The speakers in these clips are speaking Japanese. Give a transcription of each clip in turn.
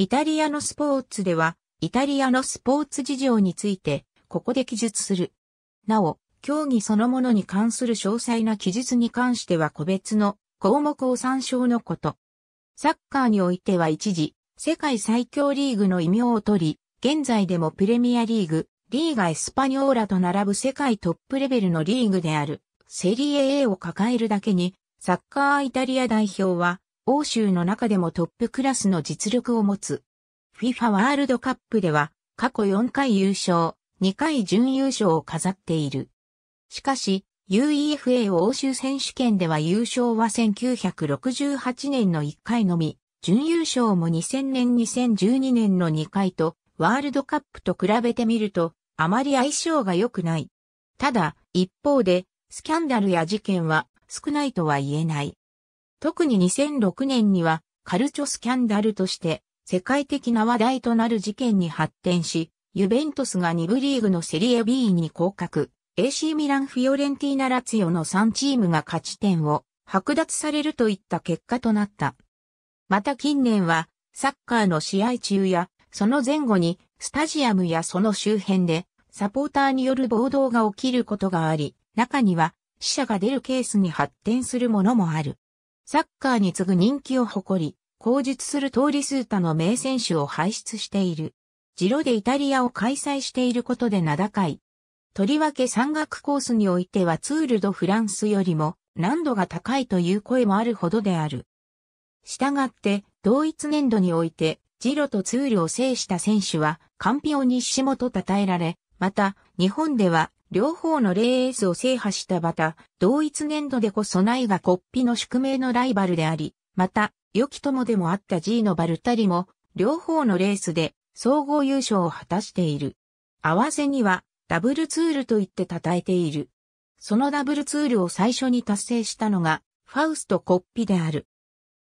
イタリアのスポーツでは、イタリアのスポーツ事情について、ここで記述する。なお、競技そのものに関する詳細な記述に関しては個別の項目を参照のこと。サッカーにおいては一時、世界最強リーグの異名を取り、現在でもプレミアリーグ、リーガエスパニョーラと並ぶ世界トップレベルのリーグである、セリエ A を抱えるだけに、サッカーイタリア代表は、欧州の中でもトップクラスの実力を持つ。FIFA ワールドカップでは過去4回優勝、2回準優勝を飾っている。しかし、UEFA 欧州選手権では優勝は1968年の1回のみ、準優勝も2000年2012年の2回と、ワールドカップと比べてみると、あまり相性が良くない。ただ、一方で、スキャンダルや事件は少ないとは言えない。特に2006年にはカルチョスキャンダルとして世界的な話題となる事件に発展し、ユベントスが2部リーグのセリエ B に降格、AC ミラン・フィオレンティーナ・ラツヨの3チームが勝ち点を剥奪されるといった結果となった。また近年は、サッカーの試合中や、その前後に、スタジアムやその周辺で、サポーターによる暴動が起きることがあり、中には、死者が出るケースに発展するものもある。サッカーに次ぐ人気を誇り、口述する通り数多の名選手を輩出している。ジロでイタリアを開催していることで名高い。とりわけ山岳コースにおいてはツールドフランスよりも難度が高いという声もあるほどである。したがって、同一年度において、ジロとツールを制した選手は、カンピオニッシモと称えられ、また、日本では、両方のレースを制覇したバタ、同一年度でこそないがッピの宿命のライバルであり、また、良き友でもあったジーノ・バルタリも、両方のレースで総合優勝を果たしている。合わせには、ダブルツールと言って称えている。そのダブルツールを最初に達成したのが、ファウスト・コッピである。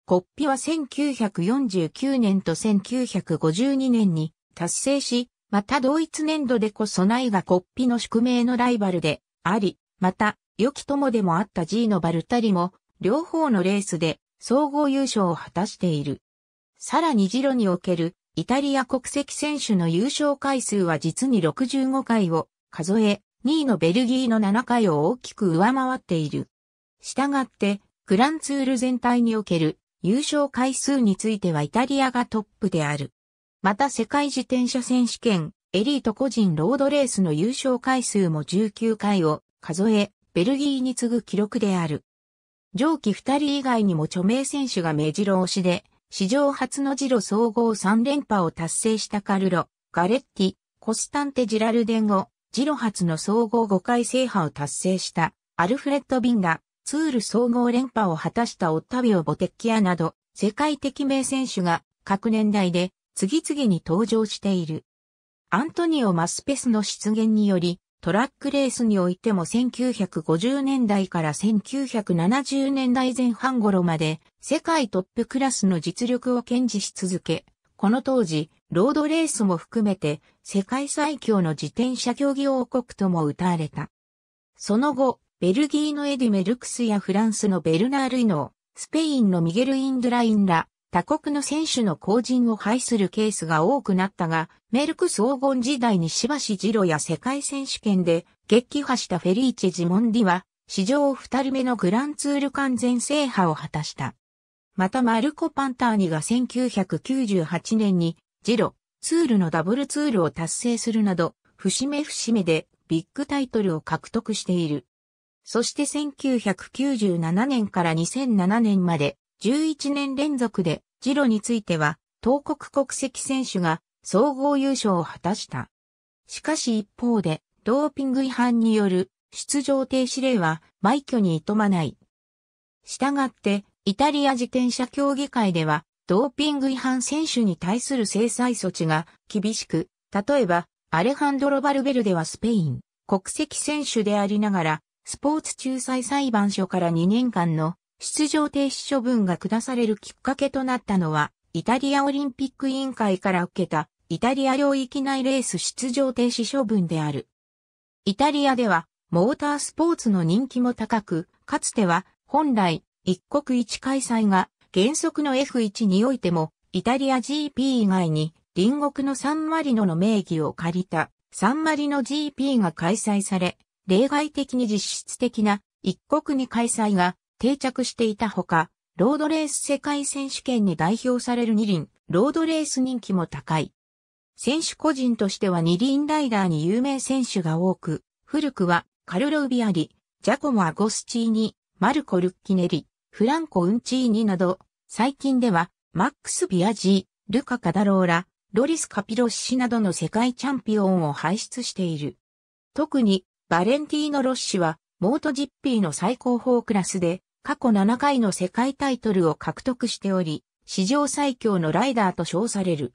コッピは1949年と1952年に達成し、また同一年度でこそないがッピの宿命のライバルであり、また、良き友でもあったジーノ・バルタリも、両方のレースで総合優勝を果たしている。さらにジロにおけるイタリア国籍選手の優勝回数は実に65回を数え、2位のベルギーの7回を大きく上回っている。したがって、グランツール全体における優勝回数についてはイタリアがトップである。また世界自転車選手権、エリート個人ロードレースの優勝回数も19回を数え、ベルギーに次ぐ記録である。上記2人以外にも著名選手が目白押しで、史上初のジロ総合3連覇を達成したカルロ、ガレッティ、コスタンテ・ジラルデンゴ、ジロ初の総合5回制覇を達成したアルフレッド・ビンラ、ツール総合連覇を果たしたオッタビオ・ボテッキアなど、世界的名選手が各年代で次々に登場している。アントニオ・マスペスの出現により、トラックレースにおいても1950年代から1970年代前半頃まで世界トップクラスの実力を堅持し続け、この当時、ロードレースも含めて世界最強の自転車競技王国とも歌われた。その後、ベルギーのエディ・メルクスやフランスのベルナール・イノー、スペインのミゲル・インドラインら、他国の選手の後人を排するケースが多くなったが、メルクス黄金時代にしばしジロや世界選手権で撃破したフェリーチェ・ジモンディは、史上二人目のグランツール完全制覇を果たした。またマルコ・パンターニが1998年に、ジロ、ツールのダブルツールを達成するなど、節目節目でビッグタイトルを獲得している。そして1997年から2007年まで11年連続でジロについては、東国国籍選手が総合優勝を果たした。しかし一方で、ドーピング違反による出場停止令は枚挙にとまない。したがって、イタリア自転車協議会では、ドーピング違反選手に対する制裁措置が厳しく、例えば、アレハンドロ・バルベルではスペイン、国籍選手でありながら、スポーツ仲裁裁判所から2年間の出場停止処分が下されるきっかけとなったのは、イタリアオリンピック委員会から受けた、イタリア領域内レース出場停止処分である。イタリアでは、モータースポーツの人気も高く、かつては、本来、一国一開催が、原則の F1 においても、イタリア GP 以外に、隣国のサンマリノの名義を借りた、サンマリノ GP が開催され、例外的に実質的な、一国に開催が定着していたほか、ロードレース世界選手権に代表される二輪、ロードレース人気も高い。選手個人としては二輪ライダーに有名選手が多く、古くはカルロ・ウビアリ、ジャコモ・アゴスチーニ、マルコ・ルッキネリ、フランコ・ウンチーニなど、最近ではマックス・ビアジー、ルカ・カダローラ、ロリス・カピロッシなどの世界チャンピオンを輩出している。特にバレンティーノ・ロッシはモートジッピーの最高峰クラスで過去7回の世界タイトルを獲得しており、史上最強のライダーと称される。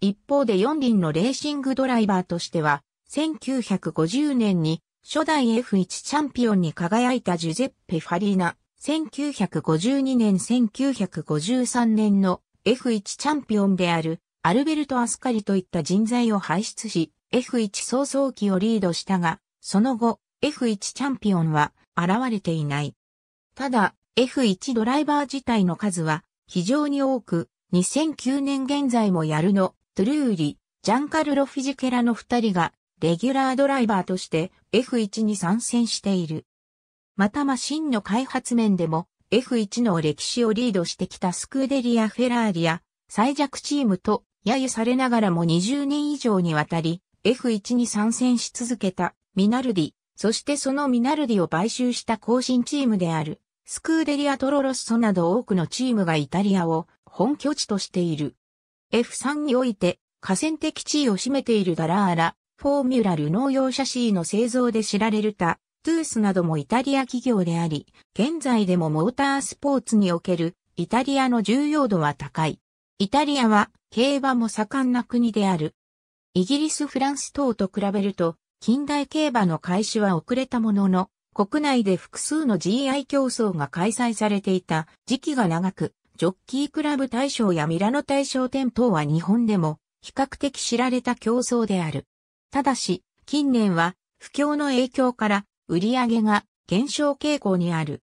一方で4輪のレーシングドライバーとしては、1950年に初代 F1 チャンピオンに輝いたジュゼッペ・ファリーナ、1952年1953年の F1 チャンピオンであるアルベルト・アスカリといった人材を輩出し、F1 早々期をリードしたが、その後、F1 チャンピオンは現れていない。ただ、F1 ドライバー自体の数は非常に多く、2009年現在もやるの、トゥルーリ、ジャンカルロ・フィジケラの二人が、レギュラードライバーとして F1 に参戦している。またマシンの開発面でも F1 の歴史をリードしてきたスクーデリア・フェラーリや最弱チームと揶揄されながらも20年以上にわたり F1 に参戦し続けたミナルディ、そしてそのミナルディを買収した更新チームであるスクーデリア・トロロッソなど多くのチームがイタリアを本拠地としている。F3 において河川的地位を占めているダラーラ、フォーミュラル農用車 C の製造で知られるタ、トゥースなどもイタリア企業であり、現在でもモータースポーツにおけるイタリアの重要度は高い。イタリアは競馬も盛んな国である。イギリス、フランス等と比べると、近代競馬の開始は遅れたものの、国内で複数の GI 競争が開催されていた時期が長く、ジョッキークラブ大賞やミラノ大賞店等は日本でも比較的知られた競争である。ただし、近年は不況の影響から売り上げが減少傾向にある。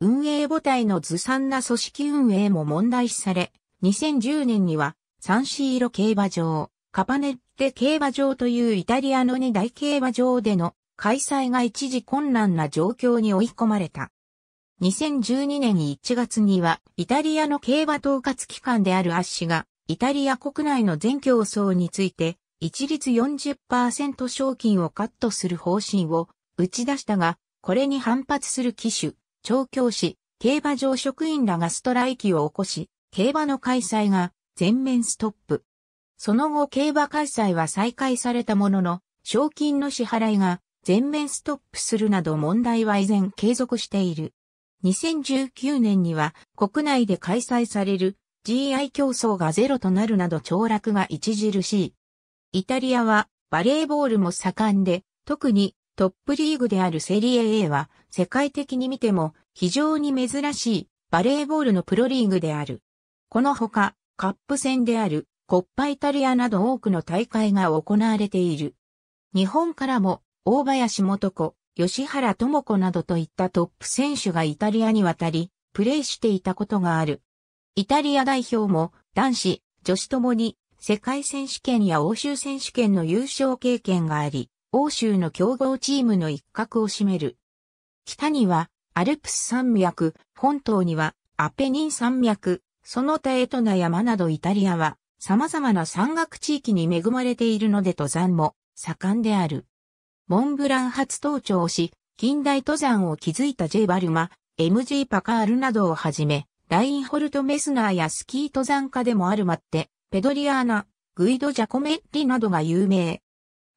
運営母体のずさんな組織運営も問題視され、2010年にはサンシーロ競馬場、カパネッテ競馬場というイタリアの2大競馬場での開催が一時困難な状況に追い込まれた。2012年1月には、イタリアの競馬統括機関であるアッシが、イタリア国内の全競争について、一律40%賞金をカットする方針を打ち出したが、これに反発する機手、調教師、競馬場職員らがストライキを起こし、競馬の開催が全面ストップ。その後競馬開催は再開されたものの、賞金の支払いが全面ストップするなど問題は依然継続している。2019年には国内で開催される GI 競争がゼロとなるなど凋落が著しい。イタリアはバレーボールも盛んで、特にトップリーグであるセリエ A は世界的に見ても非常に珍しいバレーボールのプロリーグである。このほかカップ戦であるコッパイタリアなど多くの大会が行われている。日本からも大林元子、吉原智子などといったトップ選手がイタリアに渡り、プレーしていたことがある。イタリア代表も男子、女子ともに世界選手権や欧州選手権の優勝経験があり、欧州の強豪チームの一角を占める。北にはアルプス山脈、本島にはアペニン山脈、その他エトナ山などイタリアは様々な山岳地域に恵まれているので登山も盛んである。モンブラン初登頂し、近代登山を築いたジイ・バルマ、MG パカールなどをはじめ、ラインホルト・メスナーやスキー登山家でもあるマって、ペドリアーナ、グイド・ジャコメッリなどが有名。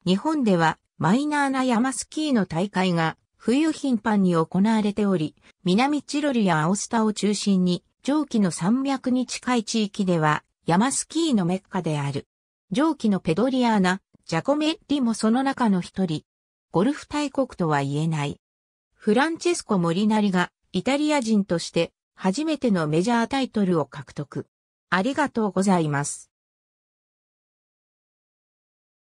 日本ではマイナーな山スキーの大会が冬頻繁に行われており、南チロルやアオスタを中心に上記の山脈に近い地域では山スキーのメッカである。上記のペドリアーナ、ジャコメッリもその中の一人。ゴルフ大国とは言えない。フランチェスコ・モリナリがイタリア人として初めてのメジャータイトルを獲得。ありがとうございます。